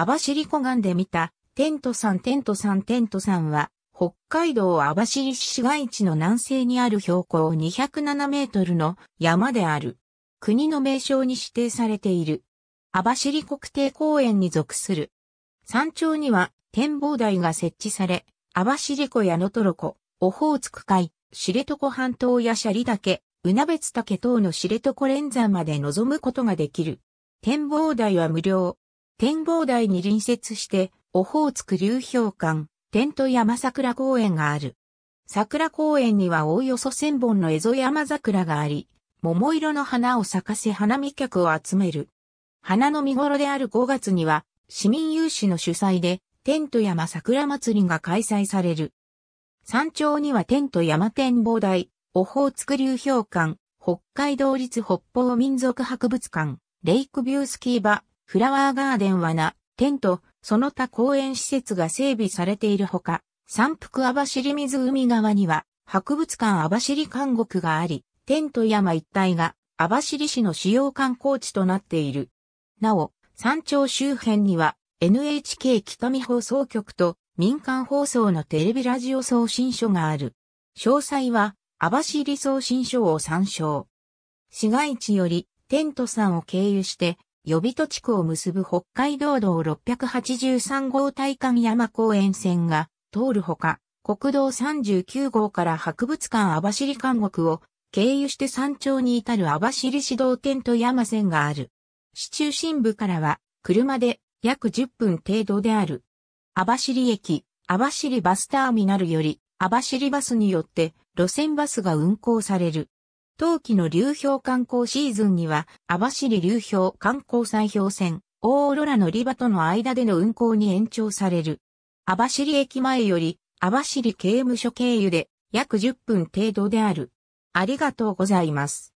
網走湖岸で見た、テントさんテントさんテントさんは、北海道網走市市街地の南西にある標高207メートルの山である。国の名称に指定されている。網走国定公園に属する。山頂には展望台が設置され、網走湖やトロ湖、オホーツク海、知床半島や斜里岳、べ別岳等の知床連山まで望むことができる。展望台は無料。展望台に隣接して、オホーツク流氷館、テント山桜公園がある。桜公園にはおおよそ千本のエゾ山桜があり、桃色の花を咲かせ花見客を集める。花の見頃である5月には、市民有志の主催で、テント山桜祭りが開催される。山頂にはテント山展望台、オホーツク流氷館、北海道立北方民族博物館、レイクビュースキー場、フラワーガーデンはな、テント、その他公園施設が整備されているほか、山腹網走湖側には、博物館網走監獄があり、テント山一帯が網走市の主要観光地となっている。なお、山頂周辺には NHK 北見放送局と民間放送のテレビラジオ送信所がある。詳細は網走送信所を参照。市街地よりテント山を経由して予備と地区を結ぶ北海道道683号対艦山公園線が通るほか、国道39号から博物館網走監獄を経由して山頂に至る網走指導点と山線がある。市中心部からは車で約10分程度である。網走駅、網走バスターミナルより網走バスによって路線バスが運行される。冬季の流氷観光シーズンには、網走流氷観光祭氷船、オーロラのリバとの間での運行に延長される。網走駅前より、網走刑務所経由で約10分程度である。ありがとうございます。